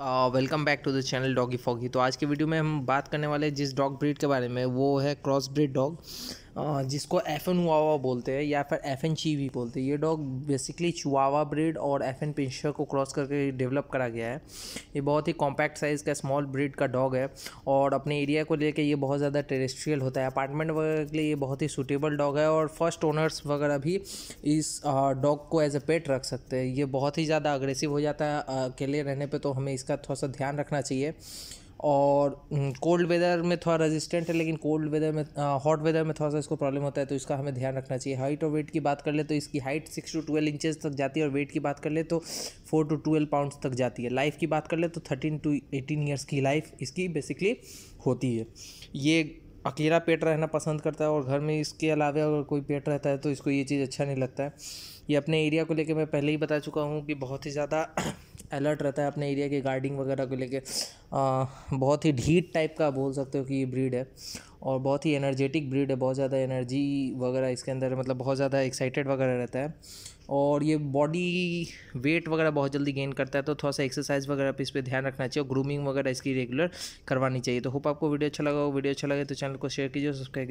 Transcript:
welcome back to the channel doggy foggy तो आज के वीडियो में हम बात करने वाले जिस डॉग ब्रीड के बारे में वो है क्रॉस ब्रीड डॉग हाँ, जिसको एफ एन वावा बोलते हैं या फिर एफ एन ची भी बोलते हैं ये डॉग बेसिकली चुआवा ब्रिड और एफ एन पिंशर को क्रॉस करके डेवलप करा गया है ये बहुत ही कॉम्पैक्ट साइज़ का स्मॉल ब्रिड का डॉग है और अपने एरिया को लेकर ये बहुत ज़्यादा टेरेस्ट्रियल होता है अपार्टमेंट वगैरह के लिए ये बहुत ही सूटेबल डॉग है और फर्स्ट ओनर्स वगैरह भी इस डॉग को एज ए पेट रख सकते हैं ये बहुत ही ज़्यादा अग्रेसिव हो जाता है अकेले रहने पर तो हमें इसका थोड़ा सा ध्यान रखना चाहिए और कोल्ड हम्म, वेदर में थोड़ा रेजिस्टेंट है लेकिन कोल्ड वेदर में हॉट वेदर में थोड़ा सा इसको प्रॉब्लम होता है तो इसका हमें ध्यान रखना चाहिए हाइट और वेट की बात कर ले तो इसकी height six to twelve inches तक जाती है और वेट की बात कर ले तो फोर टू ट्वेल्व पाउंड्स तक जाती है लाइफ की बात कर ले तो थर्टीन टू एटीन ईयर्स की लाइफ इसकी बेसिकली होती है ये अकेला पेट रहना पसंद करता है और घर में इसके अलावा अगर कोई पेट रहता है तो इसको ये चीज़ अच्छा नहीं लगता है ये अपने एरिया को लेकर मैं पहले ही बता चुका हूँ कि बहुत ही ज़्यादा अलर्ट रहता है अपने एरिया के गार्डिंग वगैरह को लेके बहुत ही ढीट टाइप का बोल सकते हो कि ये ब्रीड है और बहुत ही एनर्जेटिक ब्रीड है बहुत ज़्यादा एनर्जी वगैरह इसके अंदर मतलब बहुत ज़्यादा एक्साइटेड वगैरह रहता है और ये बॉडी वेट वगैरह बहुत जल्दी गेन करता है तो थोड़ा सा एक्सरसाइज वगैरह पे इस पर ध्यान रखना चाहिए और ग्रूमिंग वगैरह इसकी रेगुलर करवानी चाहिए तो होप आपको वीडियो अच्छा लगा वीडियो अच्छा लगे तो चैनल को शेयर कीजिए सब्सक्राइब